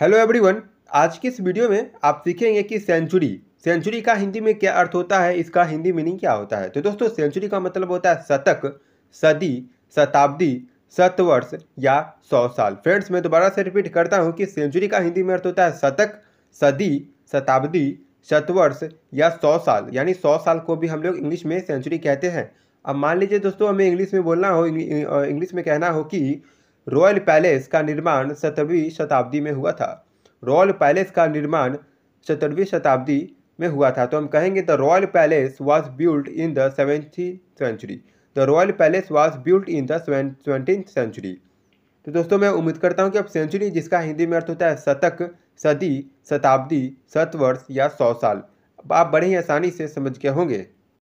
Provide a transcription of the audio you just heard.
hello everyone आज की इस वीडियो में आप सीखेंगे कि सेंचुरी सेंचुरी का हिंदी में क्या अर्थ होता है इसका हिंदी मीनिंग क्या होता है तो दोस्तों सेंचुरी का मतलब होता है शतक सदी शताब्दी शतवर्ष या सौ साल फ्रेंड्स मैं दोबारा से रिपीट करता हूँ कि सेंचुरी का हिंदी में अर्थ होता है शतक सदी शताब्दी शतवर्ष या सौ साल यानी सौ साल को भी हम लोग इंग्लिश में सेंचुरी कहते हैं अब मान लीजिए दोस्तों हमें इंग्लिश में बोलना हो इंग्लिश में कहना हो कि रॉयल पैलेस का निर्माण सत्रहवीं शताब्दी में हुआ था रॉयल पैलेस का निर्माण सत्रहवीं शताब्दी में हुआ था तो हम कहेंगे the royal palace was built in the seventeen century the royal palace was built in दिन सेंचुरी तो दोस्तों मैं उम्मीद करता हूँ कि अब सेंचुरी जिसका हिंदी में अर्थ होता है शतक सदी शताब्दी शतवर्ष या सौ साल अब आप बड़े ही आसानी से समझ गए होंगे